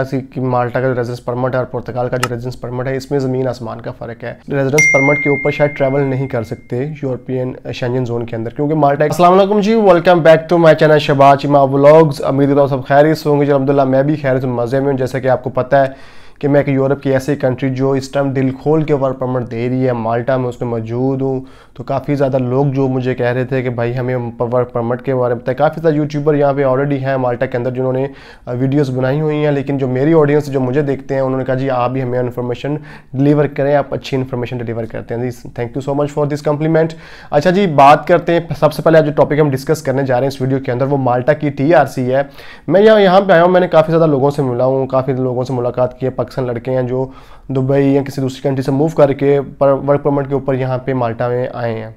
कि माल्टा का जो रेजिडेंस परमिट है और पुर्तगाल का जो रेजिडेंस परमिट है इसमें ज़मीन आसमान का फ़र्क है रेजिडेंस परमिट के ऊपर शायद ट्रैवल नहीं कर सकते यूरोपियन शेंजन जोन के अंदर क्योंकि Malta Aslam ji welcome back to my channel Shabaz माँ ब्लॉग्स अमीर सब खैरिस होंगे जी अब्दुल्ला मैं भी खैरिस मज़े में जैसे कि आपको पता है कि मैं एक यूरोप की ऐसी कंट्री जो इस टाइम दिल खोल के वर्क परमिट दे रही है माल्टा में उसमें मौजूद हूँ तो काफ़ी ज़्यादा लोग जो मुझे कह रहे थे कि भाई हमें वर्क परमिट के बारे में बताए काफ़ी ज़्यादा यूट्यूबर यहाँ पे ऑलरेडी हैं माल्टा के अंदर जिन्होंने वीडियोज़ बनाई हुई हैं लेकिन जो मेरी ऑडियंस जो मुझे देखते हैं उन्होंने कहा जी आप भी हमें इन्फॉर्मेशन डिलीवर करें आप अच्छी इन्फॉर्मेशन डिलीवर करते हैं जी thank you so much for this compliment अच्छा जी बात करते हैं सबसे पहले जो टॉपिक हम डिस्कस करने जा रहे हैं इस वीडियो के अंदर वो माल्टा की टी है मैं यहाँ यहाँ पर आया हूँ मैंने काफ़ी ज़्यादा लोगों से मिला हूँ काफ़ी लोगों से मुलाकात की है पाकिस्तान लड़के हैं जो दुबई या किसी दूसरी कंट्री से मूव करके पर वर्क परमिट के ऊपर यहाँ पे माल्टा में आए हैं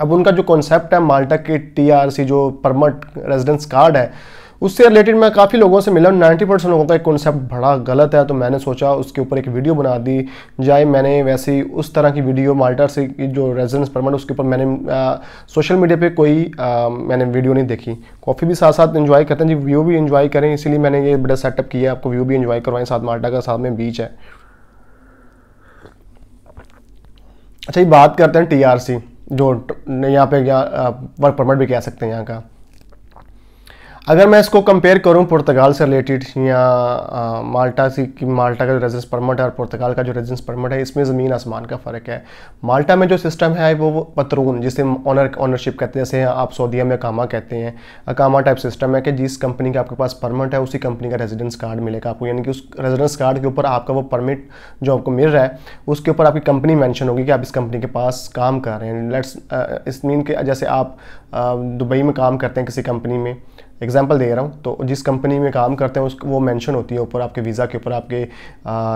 अब उनका जो कॉन्सेप्ट है माल्टा के टीआरसी जो परमिट रेजिडेंस कार्ड है उससे रिलेटेड मैं काफ़ी लोगों से मिला 90 परसेंट लोगों का एक कॉन्सेप्ट बड़ा गलत है तो मैंने सोचा उसके ऊपर एक वीडियो बना दी जाए मैंने वैसे उस तरह की वीडियो माल्टा से जो रेजिडेंस परमिट उसके ऊपर मैंने आ, सोशल मीडिया पे कोई आ, मैंने वीडियो नहीं देखी कॉफ़ी भी साथ साथ इन्जॉय करते हैं जी व्यू भी इन्जॉय करें इसीलिए मैंने ये बड़ा सेटअप किया आपको व्यू भी इन्जॉय करवाएं साथ माल्टा का साथ में बीच है अच्छा ये बात करते हैं टी जो यहाँ पे वर्क परमिट भी कह सकते हैं यहाँ का अगर मैं इसको कंपेयर करूं पुर्तगाल से रिलेटेड या आ, माल्टा से कि माल्टा का जो रेजिडेंस परमिट है और पुर्तगाल का जो रेजिडेंस परमिट है इसमें ज़मीन आसमान का फ़र्क है माल्टा में जो सिस्टम है वो पतरून जिसे ऑनर ऑनरशिप कहते हैं जैसे आप सऊदीया में अकामा कहते हैं अकामा टाइप सिस्टम है कि जिस कंपनी का आपके पास परमिट है उसी कंपनी का रेजिडेंस कार्ड मिलेगा आपको यानी कि उस रेजिडेंस कार्ड के ऊपर आपका वो परमिट जो आपको मिल रहा है उसके ऊपर आपकी कंपनी मैंशन होगी कि आप इस कंपनी के पास काम कर रहे हैं लेट्स इस मीन के जैसे आप दुबई में काम करते हैं किसी कंपनी में एग्जाम्पल दे रहा हूँ तो जिस कंपनी में काम करते हैं उसको वो मैंशन होती है ऊपर आपके वीज़ा के ऊपर आपके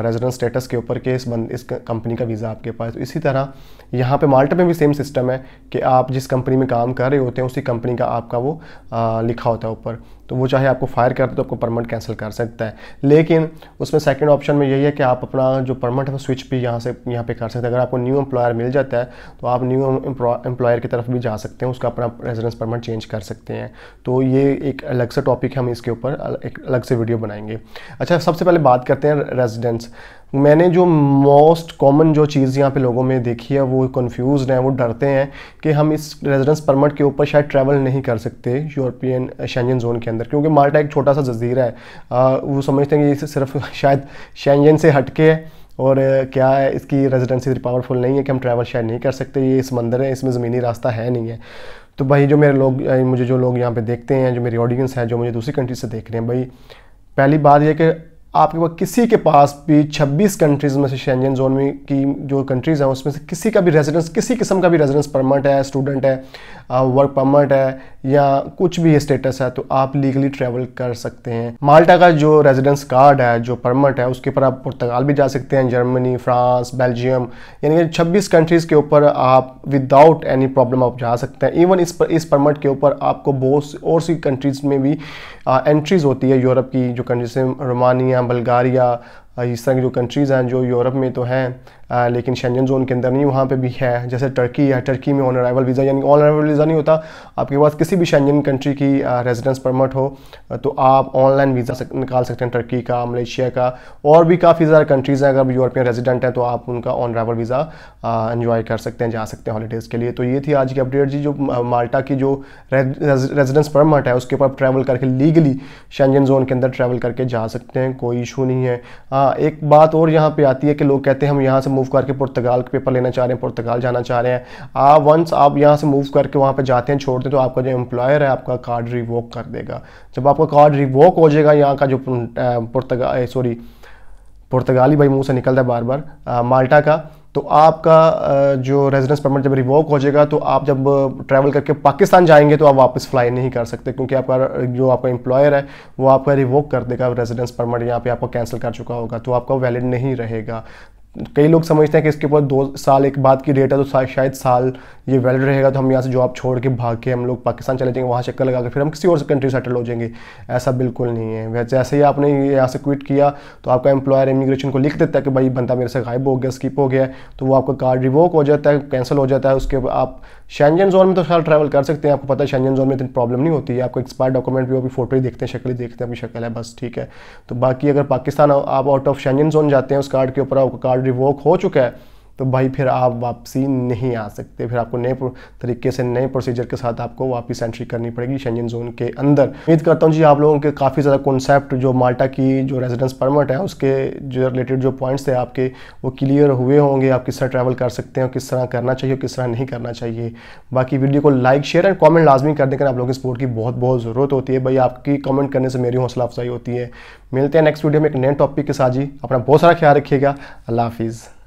रेजिडेंस स्टेटस के ऊपर के इस बंद इस कंपनी का वीज़ा आपके पास इसी तरह यहाँ पे माल्टा में भी सेम सिस्टम है कि आप जिस कंपनी में काम कर रहे होते हैं उसी कंपनी का आपका वो आ, लिखा होता है ऊपर तो वो चाहे आपको फायर कर दे तो आपको परमानेंट कैंसिल कर सकता है लेकिन उसमें सेकंड ऑप्शन में यही है कि आप अपना जो परमानेंट है वो स्विच भी यहाँ से यहाँ पे कर सकते हैं अगर आपको न्यू एम्प्लॉयर मिल जाता है तो आप न्यू एम्प्लॉयर की तरफ भी जा सकते हैं उसका अपना रेजिडेंस परमानेंट चेंज कर सकते हैं तो ये एक अलग सा टॉपिक है हम इसके ऊपर एक अलग से वीडियो बनाएंगे अच्छा सबसे पहले बात करते हैं रेजिडेंस मैंने जो मोस्ट कॉमन जो चीज़ यहाँ पे लोगों में देखी है वो कंफ्यूज हैं वो डरते हैं कि हम इस रेजिडेंस परमिट के ऊपर शायद ट्रैवल नहीं कर सकते यूरोपियन शेंजन जोन के अंदर क्योंकि माल्टा एक छोटा सा जजीरा है आ, वो समझते हैं कि इसे सिर्फ शायद शेंजन से हटके है और क्या है इसकी रेजिडेंसी पावरफुल नहीं है कि हम ट्रैवल शायद नहीं कर सकते ये समंदर है इसमें ज़मीनी रास्ता है नहीं है तो भाई जो मेरे लोग मुझे जो लोग यहाँ पर देखते हैं जो मेरी ऑडियंस है जो मुझे दूसरी कंट्री से देख रहे हैं भाई पहली बात यह कि आपके पास किसी के पास भी 26 कंट्रीज़ में से शेंजन जोन में की जो कंट्रीज़ हैं उसमें से किसी का भी रेजिडेंस किसी किस्म का भी रेजिडेंस परमिट है स्टूडेंट है वर्क uh, परमिट है या कुछ भी स्टेटस है तो आप लीगली ट्रैवल कर सकते हैं माल्टा का जो रेजिडेंस कार्ड है जो परमिट है उसके ऊपर आप पुर्तगाल भी जा सकते हैं जर्मनी फ्रांस बेल्जियम यानी कि छब्बीस कंट्रीज़ के ऊपर आप विदाउट एनी प्रॉब्लम आप जा सकते हैं इवन इस पर, इस परमिट के ऊपर आपको बहुत और सी कंट्रीज़ में भी एंट्रीज़ होती है यूरोप की जो कंट्रीज रोमानिया बल्गारिया इस तरह की जो कंट्रीज़ हैं जो यूरोप में तो हैं आ, लेकिन शेंजन जोन के अंदर नहीं वहाँ पे भी है जैसे टर्की है टर्की में ऑन अराइवल वीज़ा यानी ऑन अराइवल वीज़ा नहीं होता आपके पास किसी भी शेंजन कंट्री की रेजिडेंस परमिट हो तो आप ऑनलाइन वीज़ा सक, निकाल सकते हैं टर्की का मलेशिया का और भी काफ़ी ज़्यादा कंट्रीज़ हैं अगर यूरोपियन रेजिडेंट हैं तो आप उनका ऑन अराइवल वीज़ा इन्जॉय कर सकते हैं जा सकते हैं हॉलीडेज़ के लिए तो ये थी आज की अपडेट जी जो माल्टा की जो रेजिडेंस परमिट है उसके ऊपर ट्रैवल करके लीगली शेंजन जोन के अंदर ट्रैवल करके जा सकते हैं कोई इशू नहीं है हाँ एक बात और यहाँ पर आती है कि लोग कहते हैं हम यहाँ से मूव करके पुर्तगाल के पेपर लेना चाह रहे हैं पुर्तगाल जाना चाह रहे हैं आप वंस आप यहाँ से मूव करके वहाँ पर जाते हैं छोड़ते हैं तो आपका जो एम्प्लॉयर है आपका कार्ड रिवोक कर देगा जब आपका कार्ड रिवोक हो जाएगा यहाँ का जो पुर्तगाल सॉरी पुर्तगाली भाई मुँह से निकलता है बार बार माल्टा का तो आपका जो रेजिडेंस परमिट जब रिवोक हो जाएगा तो आप जब ट्रैवल करके पाकिस्तान जाएंगे तो आप वापस फ्लाई नहीं कर सकते क्योंकि आपका जो आपका एम्प्लॉयर है वो आपका रिवोक कर देगा रेजिडेंस परमिट यहाँ पे आपको कैंसिल कर चुका होगा तो आपका वैलिड नहीं रहेगा कई लोग समझते हैं कि इसके बाद दो साल एक बाद की डेट है तो शायद साल ये वैलिड रहेगा तो हम यहाँ से जॉब छोड़ के भाग के हम लोग पाकिस्तान चले जाएंगे वहाँ चक्कर लगा के फिर हम किसी और कंट्री सेटल हो जाएंगे ऐसा बिल्कुल नहीं है वैसे जैसे ही आपने यहाँ से क्विट किया तो आपका एम्प्लॉयर इमिग्रेशन को लिख देता है कि भाई बंदा मेरे से गायब हो गया स्किप हो गया तो वो आपका कार्ड रिवोक हो जाता है कैंसिल हो जाता है उसके आप शैनजन जोन में तो ख्याल ट्रैवल कर सकते हैं आपको पता है शैनजन जोन में इतनी प्रॉब्लम नहीं होती है आपको एक्सपायर डॉक्यूमेंट भी अभी फोटो ही देखते हैं शक्ल ही देखते हैं अभी शक्ल है बस ठीक है तो बाकी अगर पाकिस्तान आप आउट ऑफ शैनजन जोन जाते हैं उस कार्ड के ऊपर आपका कार्ड रिवोक हो चुका है तो भाई फिर आप वापसी नहीं आ सकते फिर आपको नए तरीके से नए प्रोसीजर के साथ आपको वापस एंट्री करनी पड़ेगी शेंजन जोन के अंदर उम्मीद करता हूँ जी आप लोगों के काफ़ी ज़्यादा कॉन्सेप्ट जो माल्टा की जो रेजिडेंस परमिट है उसके जो रिलेटेड जो पॉइंट्स थे आपके वो क्लियर हुए होंगे आप किस तरह ट्रैवल कर सकते हैं किस तरह करना चाहिए किस तरह नहीं करना चाहिए बाकी वीडियो को लाइक शेयर एंड कॉमेंट लाजमी कर देकर आप लोगों की सपोर्ट की बहुत बहुत ज़रूरत होती है भाई आपकी कमेंट करने से मेरी हौसला अफजाई होती है मिलते हैं नेक्स्ट वीडियो में एक नए टॉपिक के साथ जी अपना बहुत सारा ख्याल रखिएगा अल्लाह हाफिज़